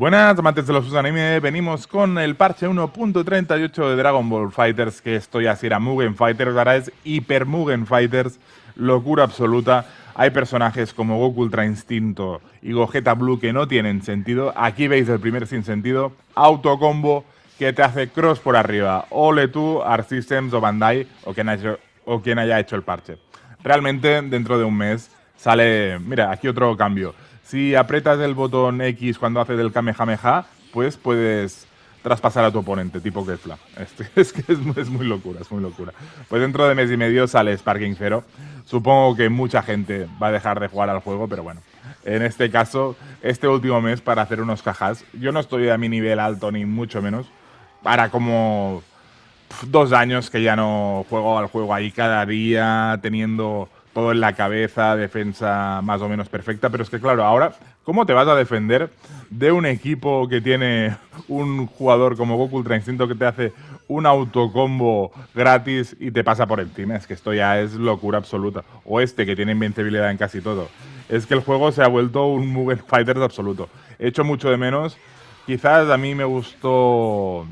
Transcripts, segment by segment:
Buenas, amantes de los anime, venimos con el parche 1.38 de Dragon Ball Fighters, que esto ya si era Mugen Fighters, ahora es Hiper Mugen Fighters, locura absoluta. Hay personajes como Goku Ultra Instinto y Gogeta Blue que no tienen sentido. Aquí veis el primer sin sentido, autocombo que te hace cross por arriba. Ole tú, Art Systems o Bandai o quien haya hecho el parche. Realmente dentro de un mes sale, mira, aquí otro cambio si aprietas el botón X cuando haces el Kamehameha, pues puedes traspasar a tu oponente, tipo Kefla. Este, es, que es, muy locura, es muy locura. Pues dentro de mes y medio sale Sparking cero. Supongo que mucha gente va a dejar de jugar al juego, pero bueno. En este caso, este último mes para hacer unos cajas. Yo no estoy a mi nivel alto, ni mucho menos. Para como dos años que ya no juego al juego ahí cada día, teniendo todo en la cabeza, defensa más o menos perfecta, pero es que claro, ahora, ¿cómo te vas a defender de un equipo que tiene un jugador como Goku Ultra Instinto que te hace un autocombo gratis y te pasa por encima? Es que esto ya es locura absoluta. O este que tiene invencibilidad en casi todo. Es que el juego se ha vuelto un Mugen de absoluto. He hecho mucho de menos. Quizás a mí me gustó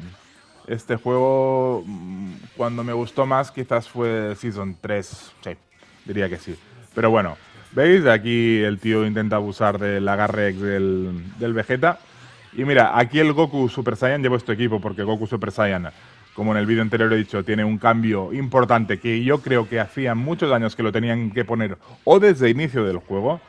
este juego mm, cuando me gustó más, quizás fue Season 3. Sí, diría que sí. Pero bueno, ¿veis? Aquí el tío intenta abusar del agarre del, del Vegeta. Y mira, aquí el Goku Super Saiyan llevo este equipo, porque Goku Super Saiyan, como en el vídeo anterior he dicho, tiene un cambio importante que yo creo que hacía muchos años que lo tenían que poner o desde inicio del juego,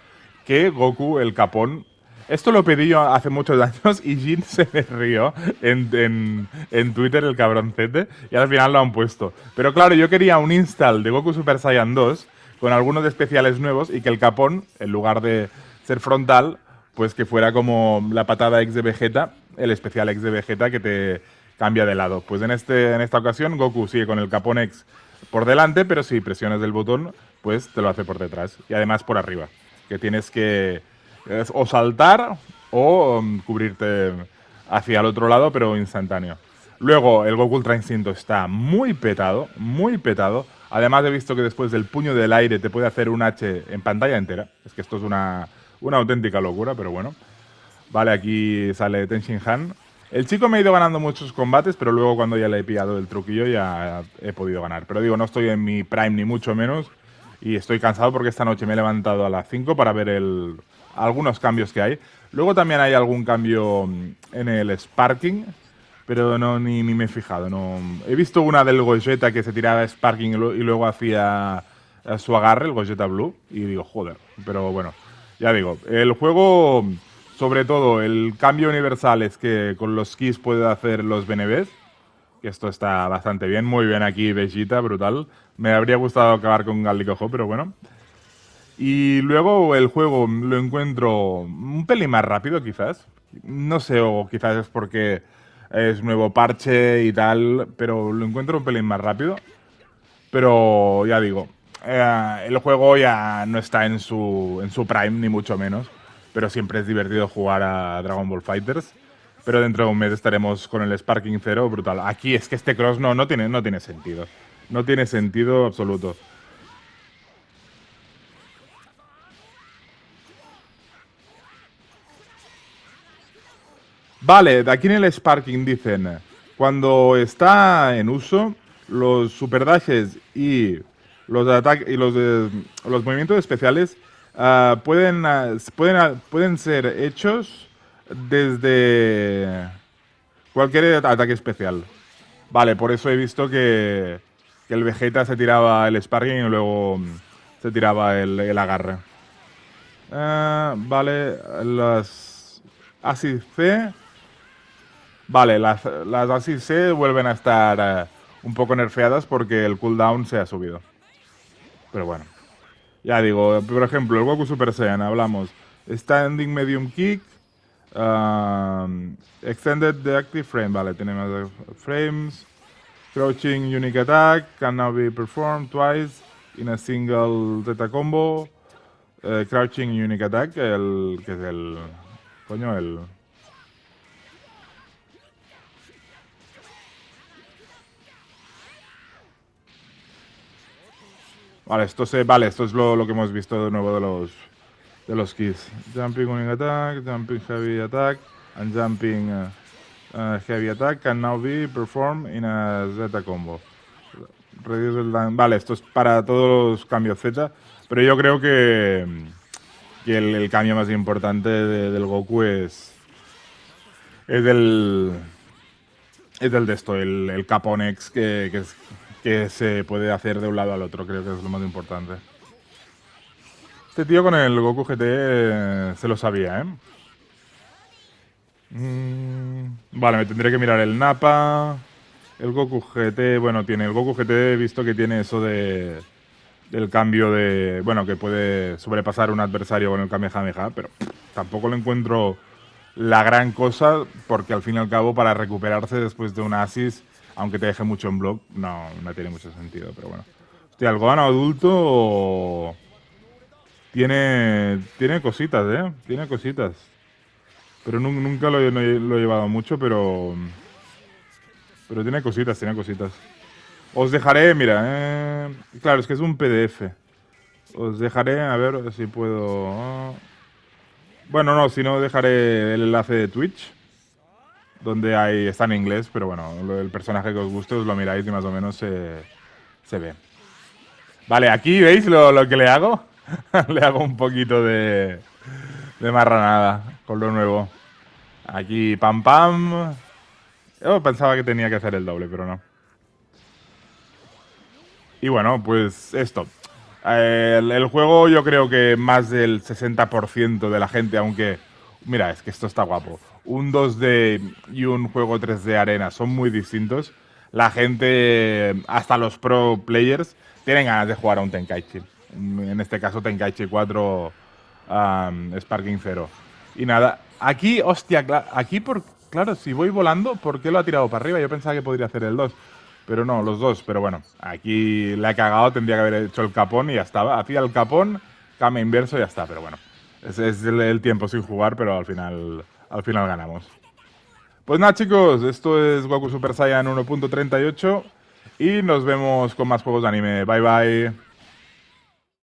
que Goku, el capón, esto lo pedí yo hace muchos años y Jin se me rió en, en, Twitter, el cabroncete, y al final lo han puesto. Pero claro, yo quería un install de Goku Super Saiyan 2 con algunos especiales nuevos y que el capón, en lugar de ser frontal, pues que fuera como la patada ex de Vegeta, el especial ex de Vegeta que te cambia de lado. Pues en, este, en esta ocasión Goku sigue con el capón ex por delante, pero si presionas el botón, pues te lo hace por detrás y además por arriba, que tienes que eh, o saltar o um, cubrirte hacia el otro lado, pero instantáneo. Luego el Goku Ultra Instinto está muy petado, muy petado Además, he visto que después del puño del aire te puede hacer un H en pantalla entera. Es que esto es una, auténtica locura, pero bueno. Vale, aquí sale Ten Han. El chico me ha ido ganando muchos combates, pero luego cuando ya le he pillado el truquillo ya he podido ganar. Pero digo, no estoy en mi prime ni mucho menos. Y estoy cansado porque esta noche me he levantado a las 5 para ver el, algunos cambios que hay. Luego también hay algún cambio en el Sparking, pero no, ni, me he fijado. No. He visto una del Goyeta que se tiraba Sparking y, luego hacía eh, su agarre, el Goyeta Blue, y digo, joder, pero bueno, ya digo, el juego, sobre todo, el cambio universal es que con los keys puede hacer los BNBs, que esto está bastante bien, muy bien aquí, Bellita, brutal. Me habría gustado acabar con Galdicojo, pero bueno. Y luego el juego lo encuentro un pelín más rápido, quizás. No sé, o quizás es porque es nuevo parche y tal, pero lo encuentro un pelín más rápido. Pero ya digo, eh, el juego ya no está en su, su prime, ni mucho menos, pero siempre es divertido jugar a Dragon Ball Fighters. Pero dentro de un mes estaremos con el Sparking Zero brutal. Aquí es que este cross no, no, tiene, no tiene sentido. No tiene sentido absoluto. Vale, aquí en el Sparking dicen, cuando está en uso, los superdashes y los ataques y los, movimientos especiales ah, pueden, ah, pueden, ah, pueden ser hechos desde cualquier ataque especial. Vale, por eso he visto que, el Vegeta se tiraba el Sparking y luego mm, se tiraba el, el agarre. vale, las... Así C Vale, las, las ACC vuelven a estar eh, un poco nerfeadas porque el cooldown se ha subido. Pero bueno. Ya digo, por ejemplo, el Goku Super Saiyan, hablamos. Standing Medium Kick. Um, extended the active frame, vale, tenemos frames. Crouching Unique Attack. Can now be performed twice in a single Zeta combo. Eh, crouching Unique Attack, el que es el... Coño, el... Vale, esto, se, vale, esto es lo, lo que hemos visto de nuevo de los, de los kits. Jumping wing Attack, Jumping Heavy Attack, and Jumping uh, uh, Heavy Attack can now be performed in a Z combo. Vale, esto es para todos los cambios Z, pero yo creo que, que el, cambio más importante del Goku es, es el... Es el de esto, el, el Caponex que, que, es, que se puede hacer de un lado al otro, creo que es lo más importante. Este tío con el Goku GT eh, se lo sabía, ¿eh? Mm, vale, me tendré que mirar el Napa. El Goku GT, bueno, tiene el Goku GT, he visto que tiene eso de... El cambio de... Bueno, que puede sobrepasar un adversario con el Kamehameha, pero tampoco lo encuentro la gran cosa, porque al fin y al cabo para recuperarse después de un Asis aunque te deje mucho en blog, no, no tiene mucho sentido, pero bueno. Hostia, el Gohan adulto tiene, tiene cositas, ¿eh? Tiene cositas. Pero nunca lo, lo he llevado mucho, pero... Pero tiene cositas, tiene cositas. Os dejaré, mira, eh... claro, es que es un PDF. Os dejaré, a ver si puedo... Ah. Bueno, no, si no, dejaré el enlace de Twitch donde hay, está en inglés, pero bueno, el personaje que os guste os lo miráis y más o menos se, ve. Vale, aquí veis lo, que le hago. le hago un poquito de, de marranada con lo nuevo. Aquí, pam pam. Yo pensaba que tenía que hacer el doble, pero no. Y bueno, pues esto. Eh, el juego yo creo que más del 60% de la gente, aunque Mira, es que esto está guapo. Un 2D y un juego 3D arena son muy distintos. La gente, hasta los pro players, tienen ganas de jugar a un Tenkaichi. En este caso, Tenkaichi 4 Sparking 0. Y nada, aquí, hostia, aquí, por, claro, si voy volando, ¿por qué lo ha tirado para arriba? Yo pensaba que podría hacer el 2. Pero no, los dos. Pero bueno, aquí la ha cagado, tendría que haber hecho el capón y ya estaba. Hacía el capón, came inverso y ya está. Pero bueno, es, el, tiempo sin jugar, pero al final, al final ganamos. Pues nada, chicos, esto es Goku Super Saiyan 1.38 y nos vemos con más juegos de anime. Bye bye.